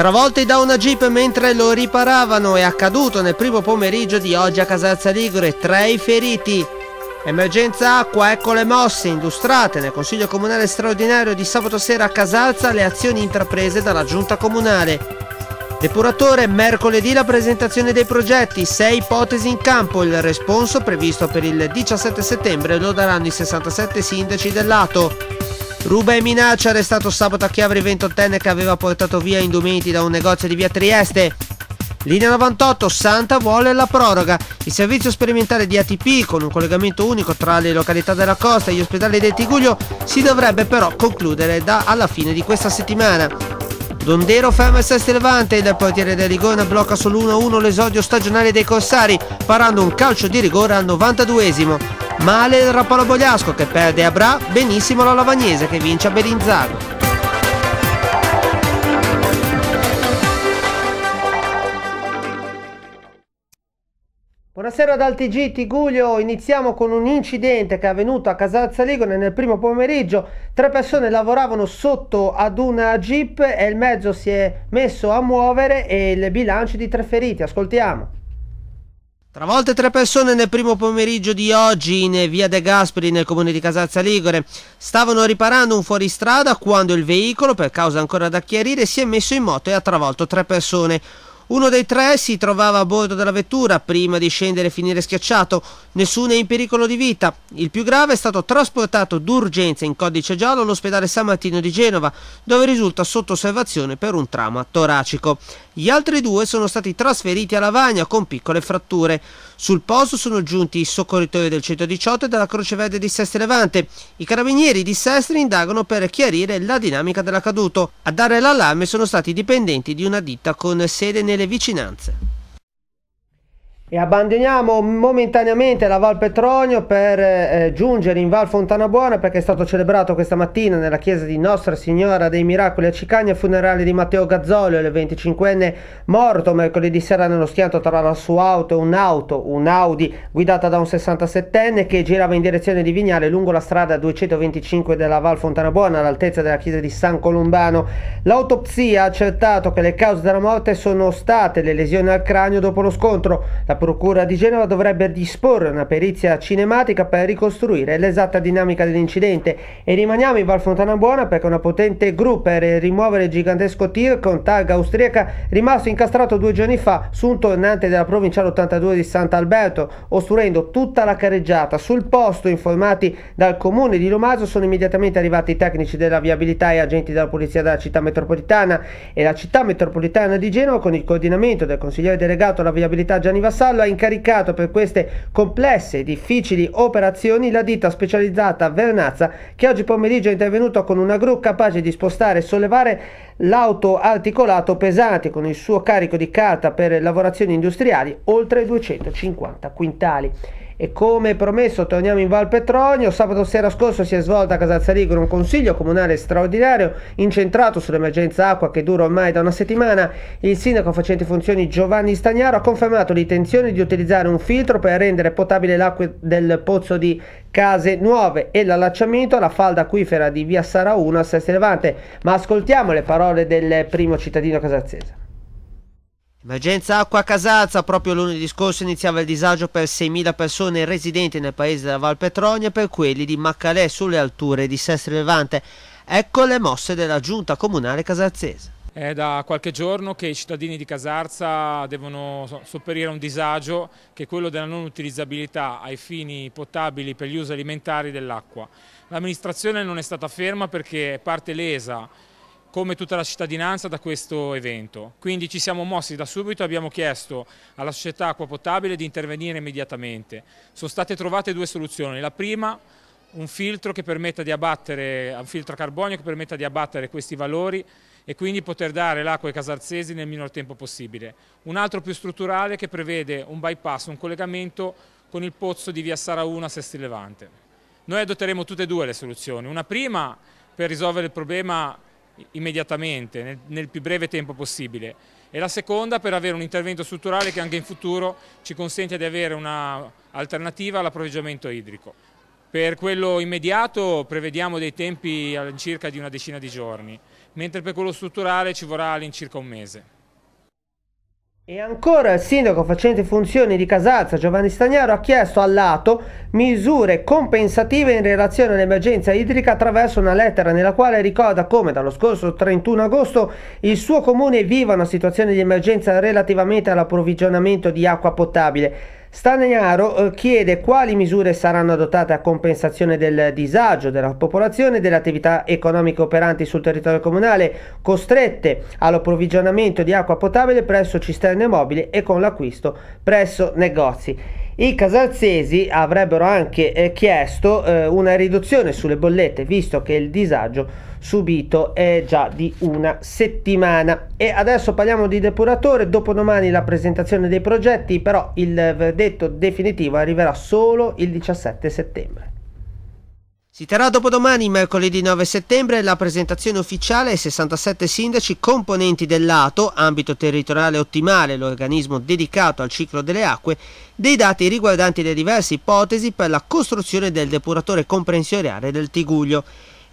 Travolti da una jeep mentre lo riparavano è accaduto nel primo pomeriggio di oggi a Casalza Ligure, tre i feriti. Emergenza acqua, ecco le mosse industrate nel Consiglio Comunale straordinario di sabato sera a Casalza le azioni intraprese dalla Giunta Comunale. Depuratore, mercoledì la presentazione dei progetti, sei ipotesi in campo, il responso previsto per il 17 settembre lo daranno i 67 sindaci del lato. Ruba e minaccia arrestato sabato a Chiavri 28enne che aveva portato via indumenti da un negozio di via Trieste. Linea 98, Santa vuole la proroga. Il servizio sperimentale di ATP, con un collegamento unico tra le località della costa e gli ospedali del Tiguglio, si dovrebbe però concludere da alla fine di questa settimana. Dondero ferma il Sesti Levante, il portiere del Rigona blocca sull'1-1 l'esordio stagionale dei Corsari, parando un calcio di rigore al 92esimo. Male il Rapolo Bogliasco che perde a Bra, benissimo la Lavagnese che vince a Belinzago. Buonasera dal TG Tiguglio, iniziamo con un incidente che è avvenuto a Casal Saligone nel primo pomeriggio. Tre persone lavoravano sotto ad una jeep e il mezzo si è messo a muovere e il bilancio di tre feriti. Ascoltiamo. Travolte tre persone nel primo pomeriggio di oggi in via De Gasperi nel comune di Casazza Ligure. Stavano riparando un fuoristrada quando il veicolo, per causa ancora da chiarire, si è messo in moto e ha travolto tre persone. Uno dei tre si trovava a bordo della vettura prima di scendere e finire schiacciato. Nessuno è in pericolo di vita. Il più grave è stato trasportato d'urgenza in codice giallo all'ospedale San Martino di Genova, dove risulta sotto osservazione per un trauma toracico. Gli altri due sono stati trasferiti a Lavagna con piccole fratture. Sul posto sono giunti i soccorritori del 118 e della Croce Verde di Sestri Levante. I carabinieri di Sestri indagano per chiarire la dinamica dell'accaduto. A dare l'allarme sono stati i dipendenti di una ditta con sede nelle vicinanze. E abbandoniamo momentaneamente la Val Petronio per eh, giungere in Val Fontanabuona perché è stato celebrato questa mattina nella chiesa di Nostra Signora dei Miracoli a Cicagna il funerale di Matteo Gazzolio, il 25enne morto mercoledì sera nello schianto tra la sua auto e un'auto, un'Audi guidata da un 67enne che girava in direzione di Vignale lungo la strada 225 della Val Fontanabuona all'altezza della chiesa di San Colombano. L'autopsia ha accertato che le cause della morte sono state le lesioni al cranio dopo lo scontro. La Procura di Genova dovrebbe disporre una perizia cinematica per ricostruire l'esatta dinamica dell'incidente e rimaniamo in Val Fontana Buona perché una potente gru per rimuovere il gigantesco tir con targa austriaca rimasto incastrato due giorni fa su un tornante della provincia 82 di Sant'Alberto, ostruendo tutta la carreggiata. Sul posto, informati dal comune di Lomaso, sono immediatamente arrivati i tecnici della viabilità e agenti della polizia della città metropolitana e la città metropolitana di Genova con il coordinamento del consigliere delegato alla viabilità Gianni Vassaro Vassallo ha incaricato per queste complesse e difficili operazioni la ditta specializzata Vernazza che oggi pomeriggio è intervenuto con una gru capace di spostare e sollevare l'auto articolato pesante con il suo carico di carta per lavorazioni industriali oltre 250 quintali. E come promesso torniamo in Val Petronio. Sabato sera scorso si è svolta a Casazzarigro un consiglio comunale straordinario incentrato sull'emergenza acqua che dura ormai da una settimana. Il sindaco facente funzioni Giovanni Stagnaro ha confermato l'intenzione di utilizzare un filtro per rendere potabile l'acqua del pozzo di Case Nuove e l'allacciamento alla falda acquifera di via Sara 1 a Sesti Levante. Ma ascoltiamo le parole del primo cittadino casazzese. Emergenza acqua a Casazza, proprio lunedì scorso iniziava il disagio per 6.000 persone residenti nel paese della Val Petronia e per quelli di Maccalè sulle alture di Sestri Levante. Ecco le mosse della giunta comunale casazzese. È da qualche giorno che i cittadini di Casarza devono sopperire a un disagio che è quello della non utilizzabilità ai fini potabili per gli usi alimentari dell'acqua. L'amministrazione non è stata ferma perché è parte lesa come tutta la cittadinanza da questo evento. Quindi ci siamo mossi da subito e abbiamo chiesto alla società Acqua Potabile di intervenire immediatamente. Sono state trovate due soluzioni. La prima un filtro, abbattere, un filtro a carbonio che permetta di abbattere questi valori e quindi poter dare l'acqua ai casarsesi nel minor tempo possibile. Un altro più strutturale che prevede un bypass, un collegamento con il pozzo di via Sara 1 a Sesti Levante. Noi adotteremo tutte e due le soluzioni. Una prima per risolvere il problema immediatamente, nel, nel, più breve tempo possibile. E la seconda per avere un intervento strutturale che anche in futuro ci consente di avere un'alternativa all'approvvigionamento idrico. Per quello immediato prevediamo dei tempi all'incirca di una decina di giorni, mentre per quello strutturale ci vorrà all'incirca un mese. E ancora il sindaco facente funzioni di Casalza, Giovanni Stagnaro ha chiesto lato misure compensative in relazione all'emergenza idrica attraverso una lettera nella quale ricorda come dallo scorso 31 agosto il suo comune viva una situazione di emergenza relativamente all'approvvigionamento di acqua potabile. Stanegnaro eh, chiede quali misure saranno adottate a compensazione del disagio della popolazione e delle attività economiche operanti sul territorio comunale costrette all'approvvigionamento di acqua potabile presso cisterne mobili e con l'acquisto presso negozi. I casalzesi avrebbero anche eh, chiesto eh, una riduzione sulle bollette visto che il disagio subito è già di una settimana. E adesso parliamo di depuratore, dopodomani la presentazione dei progetti, però il verdetto definitivo arriverà solo il 17 settembre. Si terrà dopodomani, mercoledì 9 settembre, la presentazione ufficiale ai 67 sindaci componenti dell'ATO, ambito territoriale ottimale, l'organismo dedicato al ciclo delle acque, dei dati riguardanti le diverse ipotesi per la costruzione del depuratore comprensoriale del Tiguglio.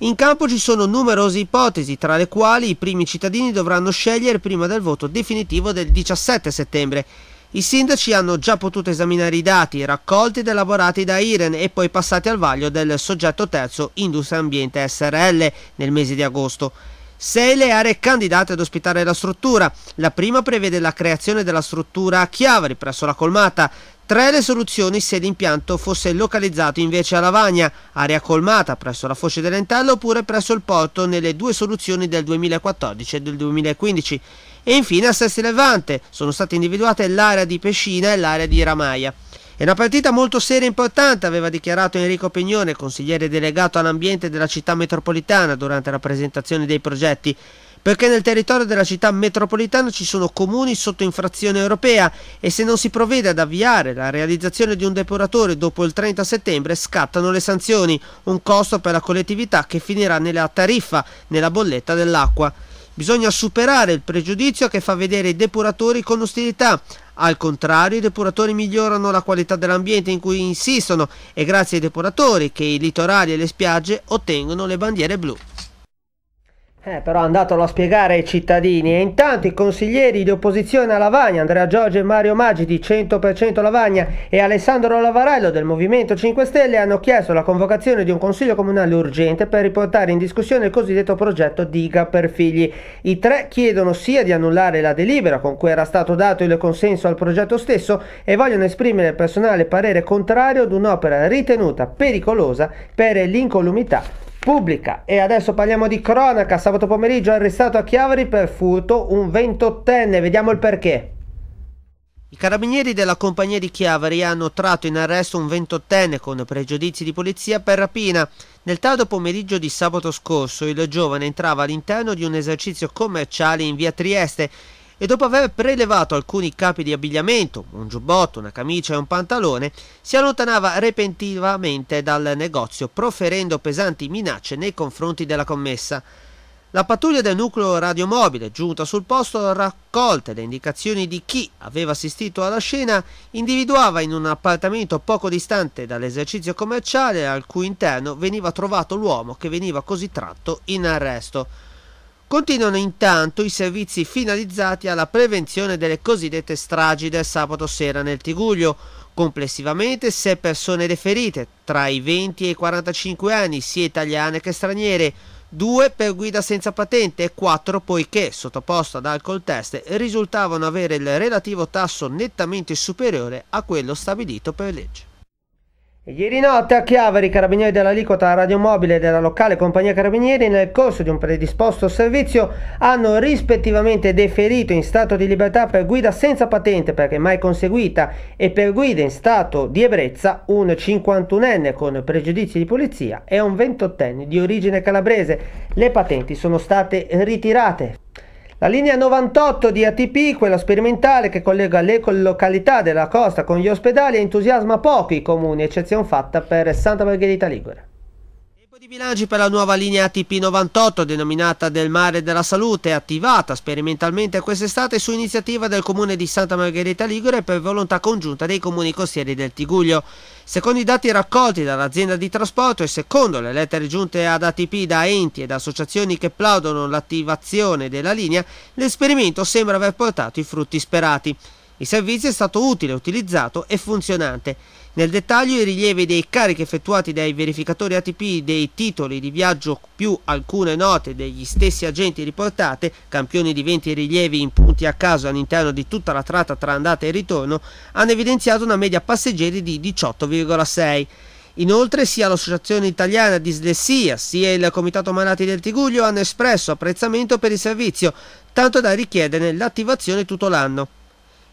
In campo ci sono numerose ipotesi, tra le quali i primi cittadini dovranno scegliere prima del voto definitivo del 17 settembre. I sindaci hanno già potuto esaminare i dati raccolti ed elaborati da IREN e poi passati al vaglio del soggetto terzo Industria Ambiente SRL nel mese di agosto. Sei le aree candidate ad ospitare la struttura. La prima prevede la creazione della struttura a Chiavari presso la Colmata, Tre le soluzioni se l'impianto fosse localizzato invece a Lavagna, area colmata presso la foce dell'Entello oppure presso il porto nelle due soluzioni del 2014 e del 2015. E infine a Sesti Levante sono state individuate l'area di Pescina e l'area di Ramaia. È una partita molto seria e importante, aveva dichiarato Enrico Pignone, consigliere delegato all'ambiente della città metropolitana durante la presentazione dei progetti perché nel territorio della città metropolitana ci sono comuni sotto infrazione europea e se non si provvede ad avviare la realizzazione di un depuratore dopo il 30 settembre scattano le sanzioni, un costo per la collettività che finirà nella tariffa, nella bolletta dell'acqua. Bisogna superare il pregiudizio che fa vedere i depuratori con ostilità. Al contrario, i depuratori migliorano la qualità dell'ambiente in cui insistono e grazie ai depuratori che i litorali e le spiagge ottengono le bandiere blu. Eh, però andatelo a spiegare ai cittadini. E intanto i consiglieri di opposizione a Lavagna, Andrea Giorgio e Mario Maggi di 100% Lavagna e Alessandro Lavarello del Movimento 5 Stelle hanno chiesto la convocazione di un consiglio comunale urgente per riportare in discussione il cosiddetto progetto Diga per figli. I tre chiedono sia di annullare la delibera con cui era stato dato il consenso al progetto stesso e vogliono esprimere il personale parere contrario ad un'opera ritenuta pericolosa per l'incolumità pubblica. E adesso parliamo di cronaca. Sabato pomeriggio arrestato a Chiavari per furto un 28enne. Vediamo il perché. I carabinieri della compagnia di Chiavari hanno tratto in arresto un 28enne con pregiudizi di polizia per rapina. Nel tardo pomeriggio di sabato scorso il giovane entrava all'interno di un esercizio commerciale in via Trieste e dopo aver prelevato alcuni capi di abbigliamento, un giubbotto, una camicia e un pantalone, si allontanava repentinamente dal negozio proferendo pesanti minacce nei confronti della commessa. La pattuglia del nucleo radiomobile, giunta sul posto, raccolte le indicazioni di chi aveva assistito alla scena, individuava in un appartamento poco distante dall'esercizio commerciale al cui interno veniva trovato l'uomo che veniva così tratto in arresto. Continuano intanto i servizi finalizzati alla prevenzione delle cosiddette stragi del sabato sera nel Tiguglio. Complessivamente 6 persone deferite, tra i 20 e i 45 anni, sia italiane che straniere, 2 per guida senza patente e 4 poiché, sottoposto ad alcol test, risultavano avere il relativo tasso nettamente superiore a quello stabilito per legge. Ieri notte a Chiavere i carabinieri dell'aliquota radiomobile della locale compagnia carabinieri nel corso di un predisposto servizio hanno rispettivamente deferito in stato di libertà per guida senza patente perché mai conseguita e per guida in stato di ebbrezza un 51enne con pregiudizi di polizia e un 28enne di origine calabrese. Le patenti sono state ritirate. La linea 98 di ATP, quella sperimentale che collega le località della costa con gli ospedali, entusiasma pochi comuni, eccezion fatta per Santa Margherita Ligure di bilanci per la nuova linea ATP98 denominata del Mare della Salute attivata sperimentalmente quest'estate su iniziativa del comune di Santa Margherita Ligure per volontà congiunta dei comuni costieri del Tiguglio. Secondo i dati raccolti dall'azienda di trasporto e secondo le lettere giunte ad ATP da enti ed associazioni che plaudono l'attivazione della linea, l'esperimento sembra aver portato i frutti sperati. Il servizio è stato utile, utilizzato e funzionante. Nel dettaglio i rilievi dei carichi effettuati dai verificatori ATP dei titoli di viaggio più alcune note degli stessi agenti riportate, campioni di 20 rilievi in punti a caso all'interno di tutta la tratta tra andata e ritorno, hanno evidenziato una media passeggeri di 18,6. Inoltre sia l'Associazione Italiana Dislessia sia il Comitato Malati del Tiguglio hanno espresso apprezzamento per il servizio, tanto da richiederne l'attivazione tutto l'anno.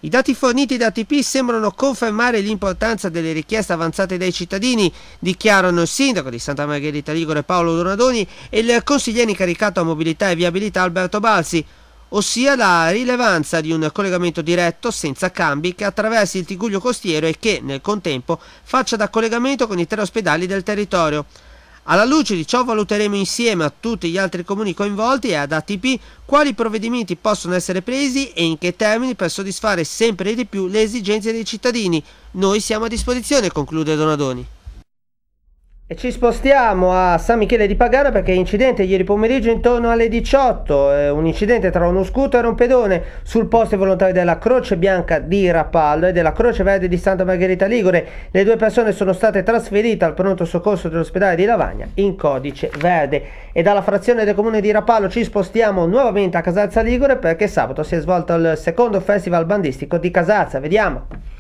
I dati forniti da ATP sembrano confermare l'importanza delle richieste avanzate dai cittadini, dichiarano il sindaco di Santa Margherita Ligure Paolo Donadoni e il consigliere incaricato a mobilità e viabilità Alberto Balsi, ossia la rilevanza di un collegamento diretto senza cambi che attraversi il Tiguglio costiero e che nel contempo faccia da collegamento con i tre ospedali del territorio. Alla luce di ciò valuteremo insieme a tutti gli altri comuni coinvolti e ad ATP quali provvedimenti possono essere presi e in che termini per soddisfare sempre di più le esigenze dei cittadini. Noi siamo a disposizione, conclude Donadoni. E ci spostiamo a San Michele di Pagano perché incidente ieri pomeriggio intorno alle 18, un incidente tra uno scooter e un pedone sul posto volontario della Croce Bianca di Rapallo e della Croce Verde di Santa Margherita Ligure. Le due persone sono state trasferite al pronto soccorso dell'ospedale di Lavagna in codice verde. E dalla frazione del comune di Rapallo ci spostiamo nuovamente a Casazza Ligure perché sabato si è svolto il secondo festival bandistico di Casazza. Vediamo!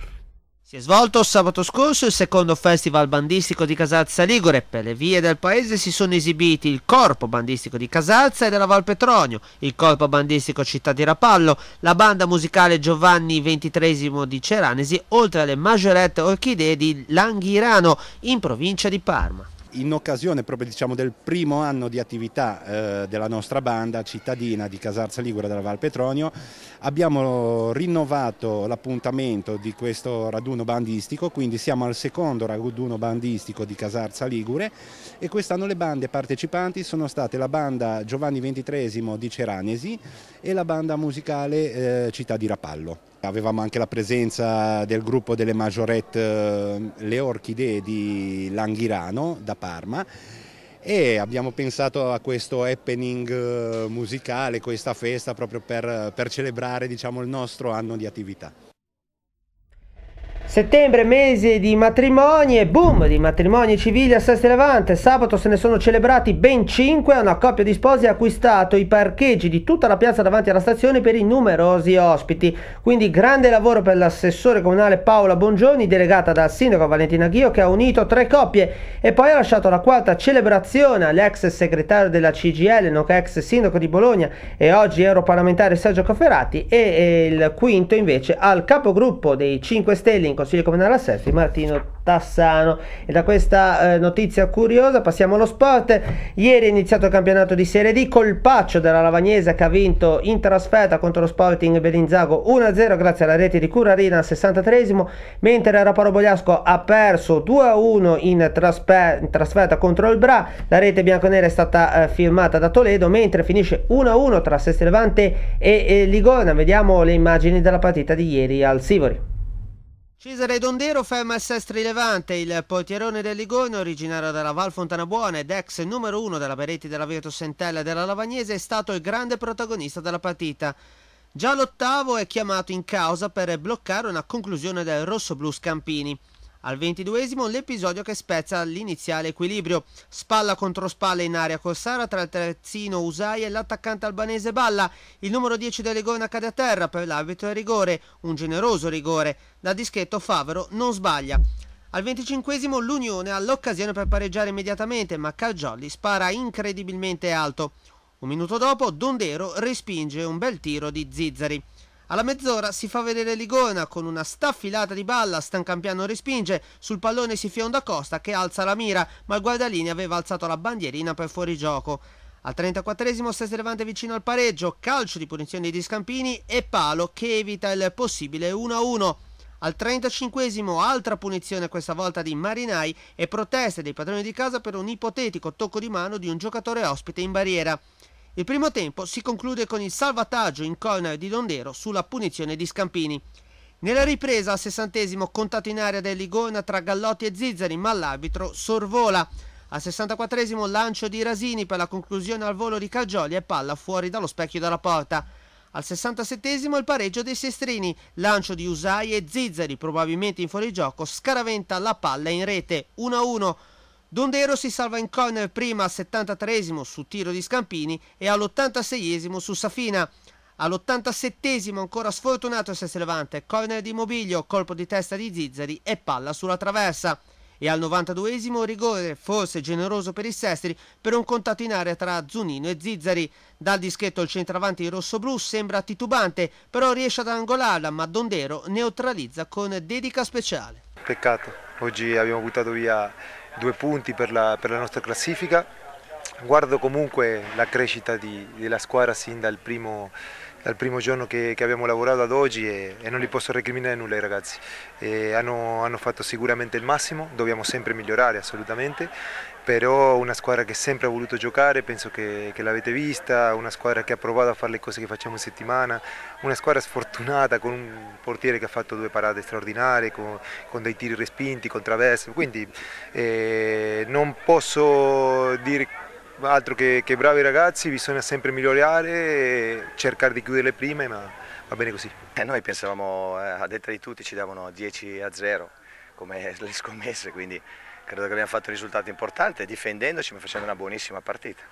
Si è svolto sabato scorso il secondo festival bandistico di Casazza Ligure. Per le vie del paese si sono esibiti il corpo bandistico di Casazza e della Val Petronio, il corpo bandistico Città di Rapallo, la banda musicale Giovanni XXIII di Ceranesi, oltre alle maggiorette orchidee di Langhirano, in provincia di Parma in occasione proprio diciamo, del primo anno di attività eh, della nostra banda cittadina di Casarza Ligure della Val Petronio abbiamo rinnovato l'appuntamento di questo raduno bandistico, quindi siamo al secondo raduno bandistico di Casarza Ligure e quest'anno le bande partecipanti sono state la banda Giovanni XXIII di Ceranesi e la banda musicale eh, Città di Rapallo. Avevamo anche la presenza del gruppo delle majorette eh, Le Orchidee di Langhirano da Parma e abbiamo pensato a questo happening eh, musicale, questa festa proprio per, per celebrare diciamo, il nostro anno di attività. Settembre, mese di matrimoni e boom di matrimoni civili a Sesti Levante. Sabato se ne sono celebrati ben 5. Una coppia di sposi ha acquistato i parcheggi di tutta la piazza davanti alla stazione per i numerosi ospiti. Quindi grande lavoro per l'assessore comunale Paola Bongioni, delegata dal sindaco Valentina Ghio, che ha unito tre coppie e poi ha lasciato la quarta celebrazione all'ex segretario della CGL, nonché ex sindaco di Bologna e oggi europarlamentare Sergio Cofferati, e il quinto invece al capogruppo dei 5 Stelle in Consiglio Comunale alla Sesti, Martino Tassano. E da questa eh, notizia curiosa passiamo allo sport. Ieri è iniziato il campionato di Serie D, colpaccio della Lavagnese che ha vinto in trasferta contro lo Sporting Belinzago 1-0 grazie alla rete di Curarina al 63 mentre il Raparo Bogliasco ha perso 2-1 in, trasfer in, trasferta contro il Bra. La rete bianconera è stata eh, firmata da Toledo, mentre finisce 1-1 tra Sestelevante e, e eh, Ligona. Vediamo le immagini della partita di ieri al Sivori. Cesare Dondero fa MSS rilevante, il portierone del Ligone, originario della Val Fontanabuona ed ex numero uno della Beretti della Virtus Entella e della Lavagnese, è stato il grande protagonista della partita. Già l'ottavo è chiamato in causa per bloccare una conclusione del rosso-blu Scampini. Al ventiduesimo l'episodio che spezza l'iniziale equilibrio. Spalla contro spalla in area Corsara tra il terzino Usai e l'attaccante albanese Balla. Il numero 10 del Ligone cade a terra per l'arbitro è rigore, un generoso rigore. Da dischetto Favero non sbaglia. Al venticinquesimo l'Unione ha l'occasione per pareggiare immediatamente, ma Calgiolli spara incredibilmente alto. Un minuto dopo Dondero respinge un bel tiro di Zizzari. Alla mezz'ora si fa vedere Ligona con una staffilata di balla, Stancampiano respinge, sul pallone si fionda Costa che alza la mira, ma il guardalini aveva alzato la bandierina per fuorigioco. Al 34esimo Sestri Levante vicino al pareggio, calcio di punizione di Scampini e palo che evita il possibile 1-1. Al 35esimo altra punizione questa volta di Marinai e proteste dei padroni di casa per un ipotetico tocco di mano di un giocatore ospite in barriera. Il primo tempo si conclude con il salvataggio in corner di Dondero sulla punizione di Scampini. Nella ripresa al sessantesimo contatto in area del Ligona tra Gallotti e Zizzeri, ma l'arbitro sorvola. Al 64 esimo lancio di Rasini per la conclusione al volo di Cagioli e palla fuori dallo specchio della porta. Al 67 esimo il pareggio dei Sestrini, lancio di Usai e Zizzeri, probabilmente in fuorigioco, scaraventa la palla in rete 1-1. Dondero si salva in corner prima al 73 su tiro di Scampini e all'86 su Safina. All'87 ancora sfortunato se si levante, corner di Mobilio, colpo di testa di Zizzari e palla sulla traversa. E al 92esimo rigore, forse generoso per i Sestri, per un contatto in area tra Zunino e Zizzari. Dal dischetto il centravanti rossoblù sembra titubante, però riesce ad angolarla, ma Dondero neutralizza con dedica speciale. Peccato, oggi abbiamo buttato via due punti per la, per la nostra classifica. Guardo comunque la crescita di, della squadra sin dal primo, dal primo giorno che, che, abbiamo lavorato ad oggi e, e non li posso recriminare nulla ai ragazzi. Hanno, hanno, fatto sicuramente il massimo, dobbiamo sempre migliorare assolutamente però una squadra che sempre ha voluto giocare, penso che, che l'avete vista, una squadra che ha provato a fare le cose che facciamo in settimana, una squadra sfortunata con un portiere che ha fatto due parate straordinarie, con, con dei tiri respinti, con traverse, quindi eh, non posso dire altro che, che bravi ragazzi, bisogna sempre migliorare, e cercare di chiudere le prime, ma va bene così. Eh, noi pensavamo, eh, a detta di tutti ci davano 10 a 0 come le scommesse, quindi credo che abbiamo fatto un risultato importante difendendoci ma facendo una buonissima partita.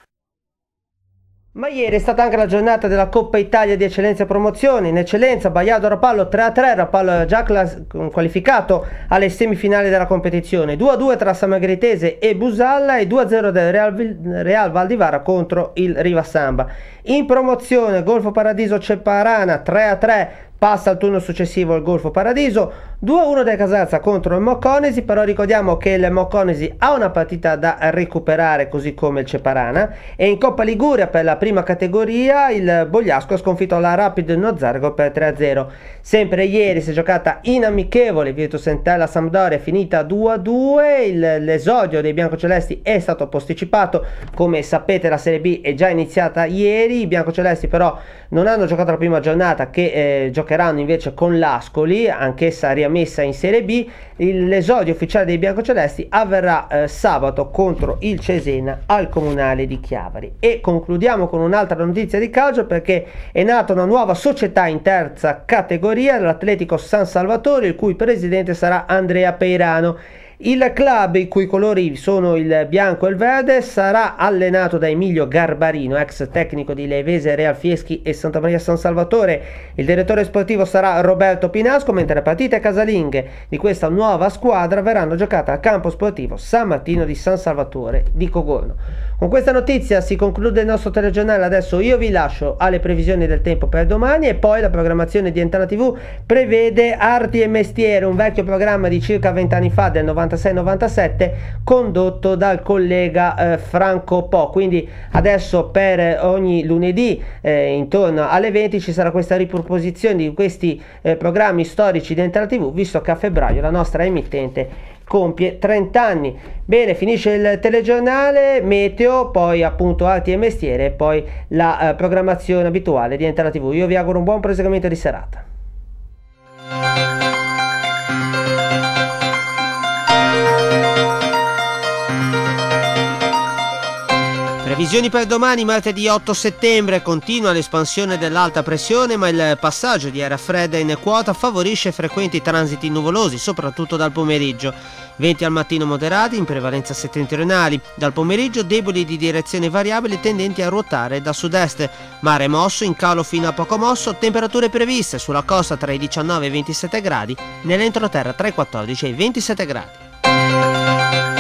Ma ieri è stata anche la giornata della Coppa Italia di Eccellenza e Promozioni. In Eccellenza Baiado Rapallo 3-3, Rapallo già qualificato alle semifinali della competizione. 2-2 tra Samagritese e Busalla e 2-0 del Real, Real Valdivara contro il Riva Samba. In promozione Golfo Paradiso Ceparana 3-3, passa al turno successivo al Golfo Paradiso. 2-1 del Casazza contro il Mocconesi, però ricordiamo che il Mocconesi ha una partita da recuperare così come il Ceparana e in Coppa Liguria per la prima categoria il Bogliasco ha sconfitto la Rapid Nozargo per 3-0. Sempre ieri si è giocata in amichevole Virtus Entella Sampdoria è finita 2-2, l'esordio dei biancocelesti è stato posticipato, come sapete la Serie B è già iniziata ieri, i biancocelesti però non hanno giocato la prima giornata che eh, giocheranno invece con l'Ascoli, anch'essa riamministrata messa in Serie B. L'esodio ufficiale dei biancocelesti avverrà eh, sabato contro il Cesena al Comunale di Chiavari. E concludiamo con un'altra notizia di calcio perché è nata una nuova società in terza categoria, l'Atletico San Salvatore, il cui presidente sarà Andrea Peirano il club i cui colori sono il bianco e il verde sarà allenato da Emilio Garbarino, ex tecnico di Levese, Real Fieschi e Santa Maria San Salvatore. Il direttore sportivo sarà Roberto Pinasco, mentre le partite casalinghe di questa nuova squadra verranno giocate al campo sportivo San Martino di San Salvatore di Cogorno. Con questa notizia si conclude il nostro telegiornale, adesso io vi lascio alle previsioni del tempo per domani e poi la programmazione di Entana TV prevede Arti e Mestiere, un vecchio programma di circa 20 anni fa del 90 96-97 condotto dal collega eh, Franco Po. Quindi adesso per ogni lunedì eh, intorno alle 20 ci sarà questa riproposizione di questi eh, programmi storici di la TV, visto che a febbraio la nostra emittente compie 30 anni. Bene, finisce il telegiornale, meteo, poi appunto arti e mestiere e poi la eh, programmazione abituale di Entera TV. Io vi auguro un buon proseguimento di serata. Previsioni per domani, martedì 8 settembre, continua l'espansione dell'alta pressione, ma il passaggio di aria fredda in quota favorisce frequenti transiti nuvolosi, soprattutto dal pomeriggio. Venti al mattino moderati, in prevalenza settentrionali, dal pomeriggio deboli di direzione variabile tendenti a ruotare da sud-est. Mare mosso, in calo fino a poco mosso, temperature previste sulla costa tra i 19 e i 27 gradi, nell'entroterra tra i 14 e i 27 gradi.